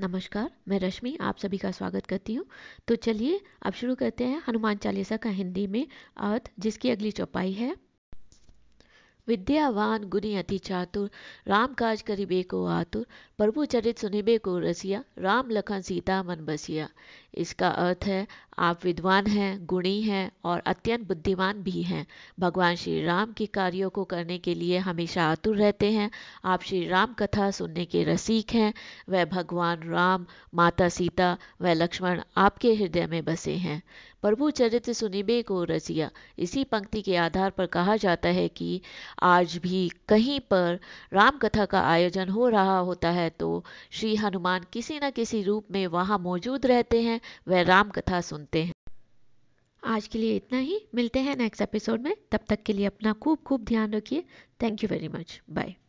नमस्कार मैं रश्मि आप सभी का स्वागत करती हूँ तो चलिए अब शुरू करते हैं हनुमान चालीसा का हिंदी में अर्थ जिसकी अगली चौपाई है विद्यावान गुणी अति चातुर राम काज करिबे को आतुर प्रभु चरित सुनिबे को रसिया राम लखन सीता मन बसिया इसका अर्थ है आप विद्वान हैं गुणी हैं और अत्यंत बुद्धिमान भी हैं भगवान श्री राम के कार्यों को करने के लिए हमेशा आतुर रहते हैं आप श्री राम कथा सुनने के रसिक हैं वह भगवान राम माता सीता व लक्ष्मण आपके हृदय में बसे हैं प्रभु चरित्र सुनिबे को रसिया इसी पंक्ति के आधार पर कहा जाता है कि आज भी कहीं पर रामकथा का आयोजन हो रहा होता है तो श्री हनुमान किसी न किसी रूप में वहाँ मौजूद रहते हैं वह रामकथा सुनते हैं आज के लिए इतना ही मिलते हैं नेक्स्ट एपिसोड में तब तक के लिए अपना खूब खूब ध्यान रखिए thank you very much bye